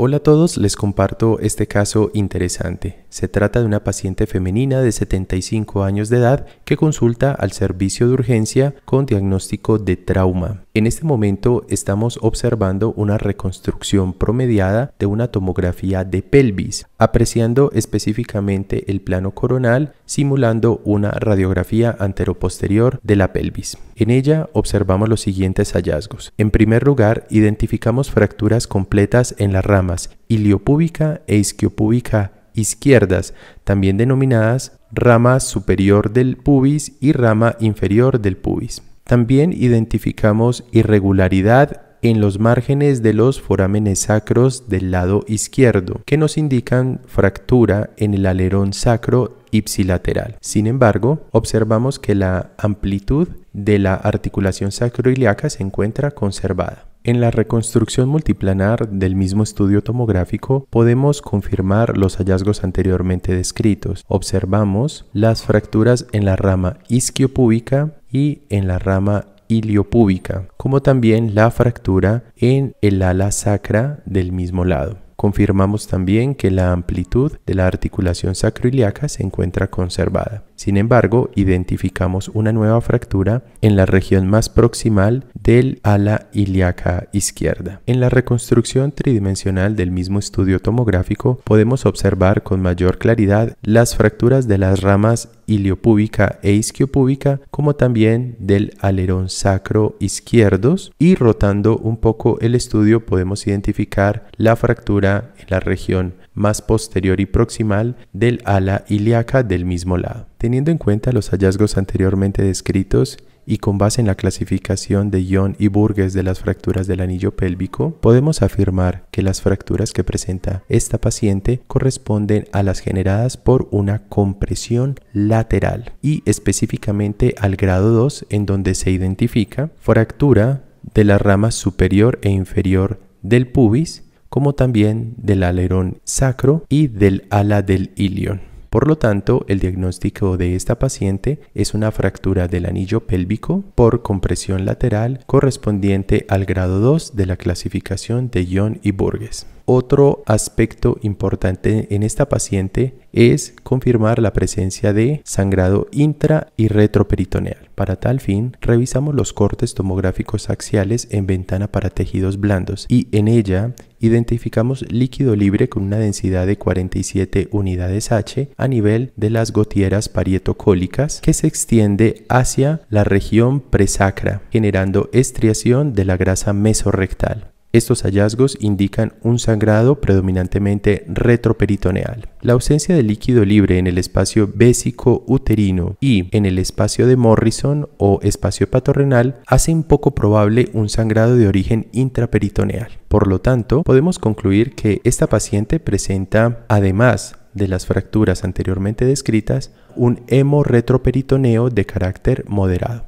Hola a todos, les comparto este caso interesante. Se trata de una paciente femenina de 75 años de edad que consulta al servicio de urgencia con diagnóstico de trauma. En este momento estamos observando una reconstrucción promediada de una tomografía de pelvis apreciando específicamente el plano coronal, simulando una radiografía anteroposterior de la pelvis. En ella observamos los siguientes hallazgos. En primer lugar, identificamos fracturas completas en las ramas iliopúbica e isquiopúbica izquierdas, también denominadas rama superior del pubis y rama inferior del pubis. También identificamos irregularidad en los márgenes de los forámenes sacros del lado izquierdo, que nos indican fractura en el alerón sacro ipsilateral. Sin embargo, observamos que la amplitud de la articulación sacroiliaca se encuentra conservada. En la reconstrucción multiplanar del mismo estudio tomográfico podemos confirmar los hallazgos anteriormente descritos. Observamos las fracturas en la rama isquiopúbica y en la rama iliopúbica, como también la fractura en el ala sacra del mismo lado. Confirmamos también que la amplitud de la articulación sacroiliaca se encuentra conservada. Sin embargo, identificamos una nueva fractura en la región más proximal del ala ilíaca izquierda. En la reconstrucción tridimensional del mismo estudio tomográfico podemos observar con mayor claridad las fracturas de las ramas iliopúbica e isquiopúbica, como también del alerón sacro izquierdos. Y rotando un poco el estudio podemos identificar la fractura en la región más posterior y proximal del ala ilíaca del mismo lado. Teniendo en cuenta los hallazgos anteriormente descritos y con base en la clasificación de John y Burgess de las fracturas del anillo pélvico, podemos afirmar que las fracturas que presenta esta paciente corresponden a las generadas por una compresión lateral y específicamente al grado 2 en donde se identifica fractura de la rama superior e inferior del pubis como también del alerón sacro y del ala del ilion. Por lo tanto, el diagnóstico de esta paciente es una fractura del anillo pélvico por compresión lateral correspondiente al grado 2 de la clasificación de John y Burgess. Otro aspecto importante en esta paciente es confirmar la presencia de sangrado intra y retroperitoneal. Para tal fin, revisamos los cortes tomográficos axiales en ventana para tejidos blandos y en ella identificamos líquido libre con una densidad de 47 unidades H a nivel de las gotieras parietocólicas que se extiende hacia la región presacra, generando estriación de la grasa mesorrectal. Estos hallazgos indican un sangrado predominantemente retroperitoneal. La ausencia de líquido libre en el espacio bésico uterino y en el espacio de Morrison o espacio hepatorrenal hace poco probable un sangrado de origen intraperitoneal. Por lo tanto, podemos concluir que esta paciente presenta, además de las fracturas anteriormente descritas, un hemorretroperitoneo de carácter moderado.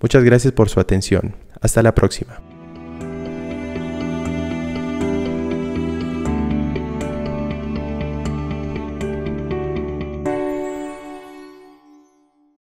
Muchas gracias por su atención. Hasta la próxima.